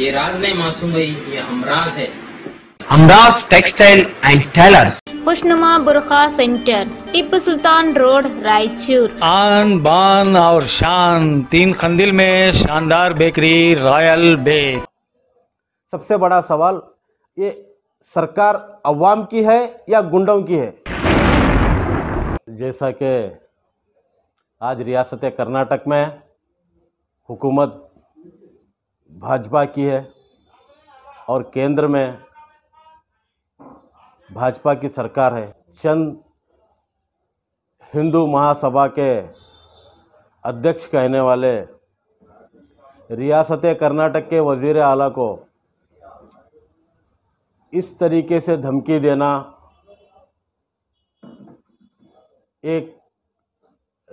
ये राज नहीं मासूम भाई ये हमराज है हमराज textile and tailors Khushnuma Burqa center Tipu Sultan road Raichur आन बान और शान तीन खंदिल में शानदार बेकरी रॉयल बेक सबसे बड़ा सवाल ये सरकार अवाम की है या गुंडों की है जैसा कि आज रियासत कर्नाटक में हुकूमत भाजपा की है और केंद्र में भाजपा की सरकार है चंद हिंदू महासभा के अध्यक्ष कहने वाले रियासत कर्नाटक के वज़ी अला को इस तरीके से धमकी देना एक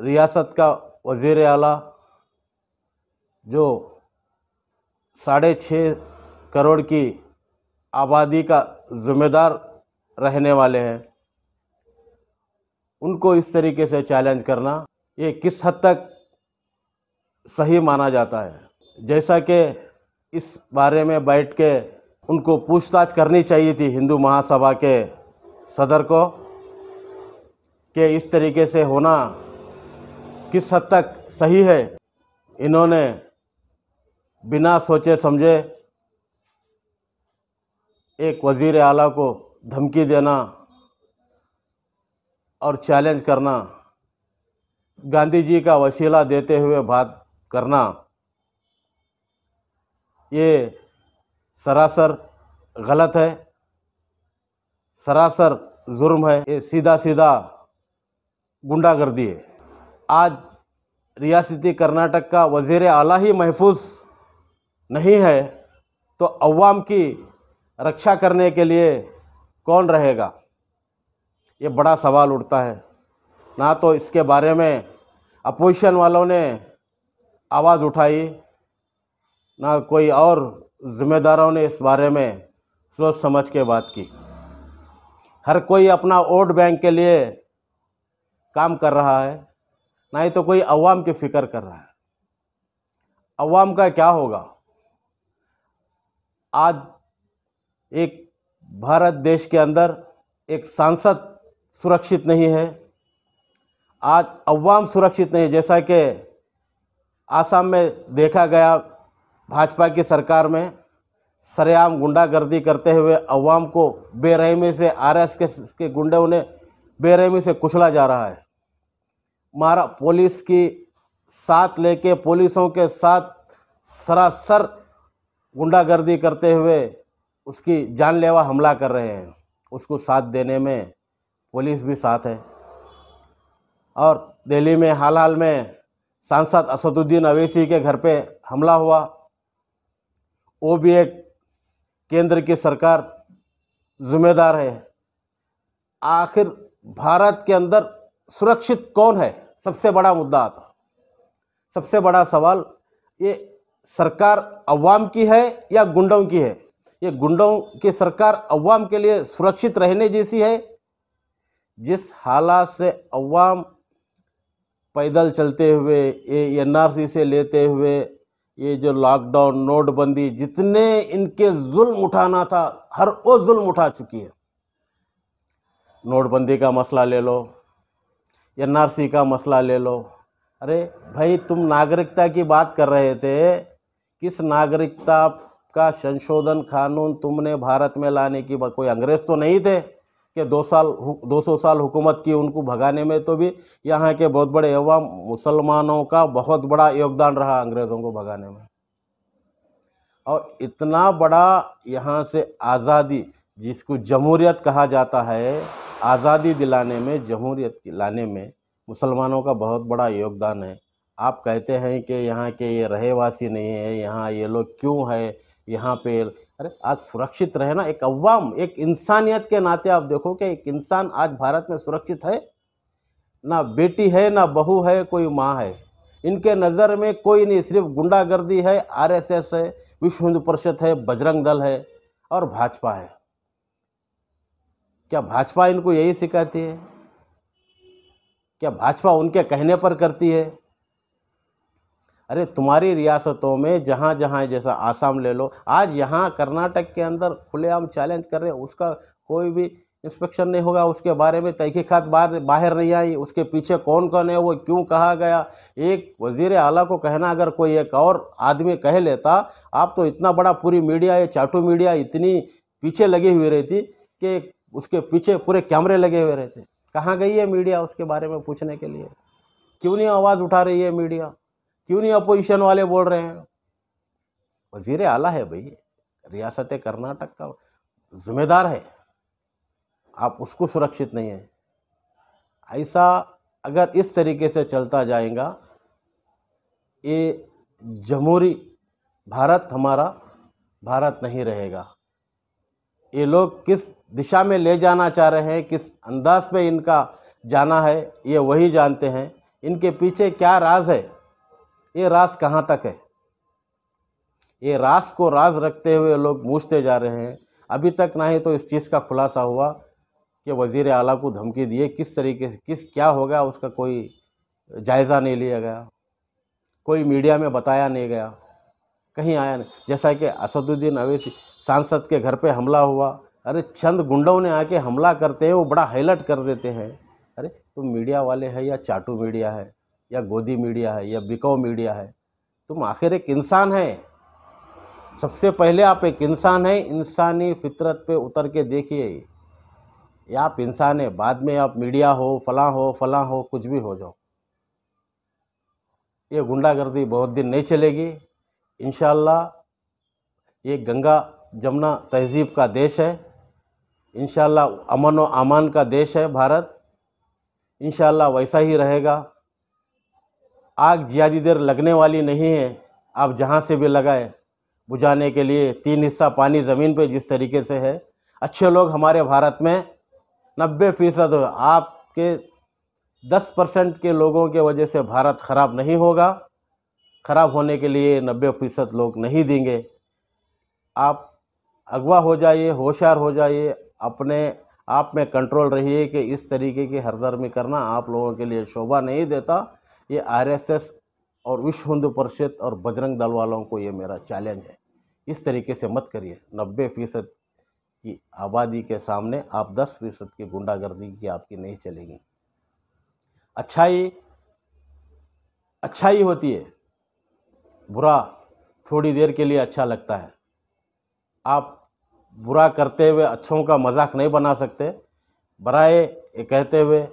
रियासत का वज़ी अला जो साढ़े छः करोड़ की आबादी का ज़िम्मेदार रहने वाले हैं उनको इस तरीके से चैलेंज करना ये किस हद तक सही माना जाता है जैसा कि इस बारे में बैठ के उनको पूछताछ करनी चाहिए थी हिंदू महासभा के सदर को कि इस तरीके से होना किस हद तक सही है इन्होंने बिना सोचे समझे एक वज़ी अला को धमकी देना और चैलेंज करना गांधी जी का वसीला देते हुए बात करना ये सरासर गलत है सरासर जुर्म है ये सीधा सीधा गुंडागर्दी है आज रियासती कर्नाटक का वज़ी अला ही महफूज नहीं है तो अवाम की रक्षा करने के लिए कौन रहेगा ये बड़ा सवाल उठता है ना तो इसके बारे में अपोजिशन वालों ने आवाज़ उठाई ना कोई और ज़िम्मेदारों ने इस बारे में सोच समझ के बात की हर कोई अपना वोट बैंक के लिए काम कर रहा है ना ही तो कोई अवाम की फ़िक्र कर रहा है अवाम का क्या होगा आज एक भारत देश के अंदर एक सांसद सुरक्षित नहीं है आज अवाम सुरक्षित नहीं जैसा कि आसाम में देखा गया भाजपा की सरकार में सरेआम गुंडागर्दी करते हुए अवाम को बेरहमी से आरएस के, के गुंडे उन्हें बेरहमी से कुचला जा रहा है मारा पुलिस की साथ लेके पुलिसों के साथ सरासर गुंडागर्दी करते हुए उसकी जानलेवा हमला कर रहे हैं उसको साथ देने में पुलिस भी साथ है और दिल्ली में हाल हाल में सांसद असदुद्दीन अवैसी के घर पे हमला हुआ वो भी एक केंद्र की सरकार जिम्मेदार है आखिर भारत के अंदर सुरक्षित कौन है सबसे बड़ा मुद्दा आता सबसे बड़ा सवाल ये सरकार अवाम की है या गुंडों की है ये गुंडों की सरकार अवाम के लिए सुरक्षित रहने जैसी है जिस हालात से अवाम पैदल चलते हुए ये एनआरसी से लेते हुए ये जो लॉकडाउन नोटबंदी जितने इनके जुल्म उठाना था हर वो जुल्म उठा चुकी है नोटबंदी का मसला ले लो एनआरसी का मसला ले लो अरे भाई तुम नागरिकता की बात कर रहे थे किस नागरिकता का संशोधन कानून तुमने भारत में लाने की कोई अंग्रेज़ तो नहीं थे कि दो साल दो सौ साल हुकूमत की उनको भगाने में तो भी यहाँ के बहुत बड़े एवं मुसलमानों का बहुत बड़ा योगदान रहा अंग्रेज़ों को भगाने में और इतना बड़ा यहाँ से आज़ादी जिसको जमहूरियत कहा जाता है आज़ादी दिलाने में जमहूरियत लाने में मुसलमानों का बहुत बड़ा योगदान है आप कहते हैं कि यहाँ के ये रहेवासी नहीं है यहाँ ये लोग क्यों है यहाँ पे अरे आज सुरक्षित रहना एक अवाम एक इंसानियत के नाते आप देखो कि एक इंसान आज भारत में सुरक्षित है ना बेटी है ना बहू है कोई माँ है इनके नज़र में कोई नहीं सिर्फ गुंडागर्दी है आरएसएस है विश्व हिंदू परिषद है बजरंग दल है और भाजपा है क्या भाजपा इनको यही सिखाती है क्या भाजपा उनके कहने पर करती है अरे तुम्हारी रियासतों में जहाँ जहाँ जैसा आसाम ले लो आज यहाँ कर्नाटक के अंदर खुलेआम चैलेंज कर रहे उसका कोई भी इंस्पेक्शन नहीं होगा उसके बारे में तहकीक़त बाहर बाहर नहीं आई उसके पीछे कौन कौन है वो क्यों कहा गया एक वजीर अला को कहना अगर कोई एक और आदमी कह लेता आप तो इतना बड़ा पूरी मीडिया ये चाटू मीडिया इतनी पीछे लगी हुई रहती कि उसके पीछे पूरे कैमरे लगे हुए रहते कहाँ गई है मीडिया उसके बारे में पूछने के लिए क्यों नहीं आवाज़ उठा रही है मीडिया क्यों नहीं अपोजिशन वाले बोल रहे हैं वजीर आला है भाई रियासत कर्नाटक का जिम्मेदार है आप उसको सुरक्षित नहीं है ऐसा अगर इस तरीके से चलता जाएगा ये जमहूरी भारत हमारा भारत नहीं रहेगा ये लोग किस दिशा में ले जाना चाह रहे हैं किस अंदाज में इनका जाना है ये वही जानते हैं इनके पीछे क्या राज है ये रास कहाँ तक है ये रास को राज रखते हुए लोग मूझते जा रहे हैं अभी तक ना ही तो इस चीज़ का खुलासा हुआ कि वज़ी अला को धमकी दिए किस तरीके से किस क्या होगा उसका कोई जायज़ा नहीं लिया गया कोई मीडिया में बताया नहीं गया कहीं आया नहीं जैसा कि असदुद्दीन अवैसी सांसद के घर पे हमला हुआ अरे चंद गुंडों ने आके हमला करते हैं वो बड़ा हाईलाइट कर देते हैं अरे तुम तो मीडिया वाले हैं या चाटू मीडिया है या गोदी मीडिया है या बिकाऊ मीडिया है तुम आखिर एक इंसान है सबसे पहले आप एक इंसान है इंसानी फितरत पे उतर के देखिए आप इंसान है बाद में आप मीडिया हो फला हो फला हो कुछ भी हो जाओ ये गुंडागर्दी बहुत दिन नहीं चलेगी इन ये गंगा जमुना तहजीब का देश है इन अमन व अमान का देश है भारत इन वैसा ही रहेगा आग ज़्यादा देर लगने वाली नहीं है आप जहाँ से भी लगाए बुझाने के लिए तीन हिस्सा पानी ज़मीन पे जिस तरीके से है अच्छे लोग हमारे भारत में नब्बे फ़ीसद आपके दस परसेंट के लोगों के वजह से भारत ख़राब नहीं होगा ख़राब होने के लिए नब्बे फ़ीसद लोग नहीं देंगे आप अगवा हो जाइए होशियार हो जाइए अपने आप में कंट्रोल रहिए कि इस तरीके की हरदर्मी करना आप लोगों के लिए शोभा नहीं देता ये आरएसएस और विश्व हिंदू परिषद और बजरंग दल वालों को ये मेरा चैलेंज है इस तरीके से मत करिए नब्बे फीसद की आबादी के सामने आप दस फीसद की गुंडागर्दी की आपकी नहीं चलेगी अच्छाई अच्छाई होती है बुरा थोड़ी देर के लिए अच्छा लगता है आप बुरा करते हुए अच्छों का मजाक नहीं बना सकते बराए कहते हुए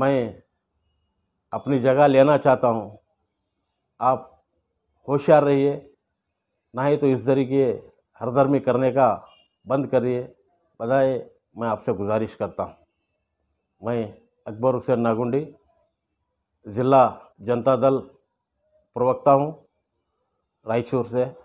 मैं अपनी जगह लेना चाहता हूँ आप होशियार रहिए ना ही तो इस तरीके हरदर्मी करने का बंद करिए बधाए मैं आपसे गुजारिश करता हूँ मैं अकबर हुसैन नागुंडी ज़िला जनता दल प्रवक्ता हूँ रायचूर से